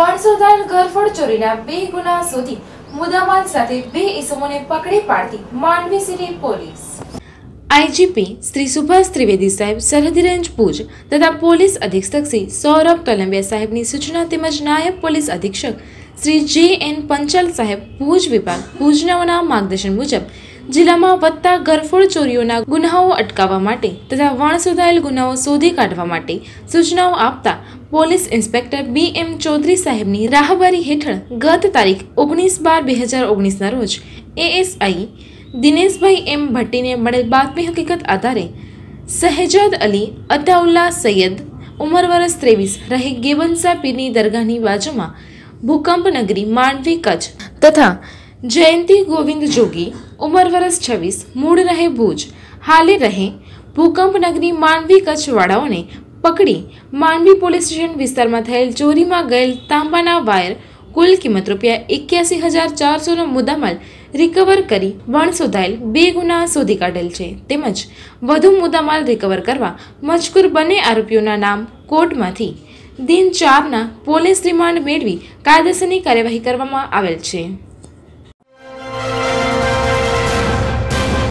વણસોધાયેલ ઘરફોડ ચોરીના બે ગુના શોધી મુદ્દામાલ સાથે બે ઇસમોને પકડી પાડતી Mandvi city police IGP Shri Subhash Trivedi સાહેબ સરહદી રેન્જ ભુજ તથા પોલીસ અધિક્ષક શ્રી સૌરભ ટલંબિયા સાહેબની સૂચના તેમજ નાયબ પોલીસ અધિક્ષક શ્રી જે એન પંચાલ સાહેબ ભુજ વિભાગ ભુજનાઓના માર્ગદર્શન મુજબ જિલ્લામાં વધતા ઘરફોડ ચોરીઓના ગુનાઓ અટકાવવા માટે તથા વણ શોધાયેલ ગુનાઓ શોધી કાઢવા માટે સૂચનાઓ આપતા police inspector B M Chaudhary સાહેબની રાહબારી હેઠળ ગત તારીખ ઓગણીસ બાર બે હજાર ઓગણીસના રોજ એએસઆઈ દિનેશભાઈ એમ ભટ્ટીને મળેલ બાતમી હકીકત આધારે સહેજાદ અલી અતાઉલ્લા સૈયદ ઉંમર વરસ ત્રેવીસ રહે ગેબનસા પીરની દરગાહની બાજુમાં ભૂકંપ નગરી માંડવી કચ્છ તથા જયંતિ ગોવિંદ જોગી ઉંમર વરસ છવ્વીસ મૂળ રહે ભુજ હાલે રહે ભૂકંપ નગરી માંડવી કચ્છવાળાઓને પકડી માંડવી પોલીસ સ્ટેશન વિસ્તારમાં થયેલ ચોરીમાં ગયેલ તાંબાના વાયર કુલ કિંમત રૂપિયા એક્યાસી હજાર ચારસોનો મુદ્દામાલ રિકવર કરી વણ શોધાયેલ બે ગુના શોધી કાઢેલ છે તેમજ વધુ મુદ્દામાલ રિકવર કરવા મજકૂર બંને આરોપીઓના નામ કોર્ટમાંથી દિન ચારના પોલીસ રિમાન્ડ મેળવી કાયદેસરની કાર્યવાહી કરવામાં આવેલ છે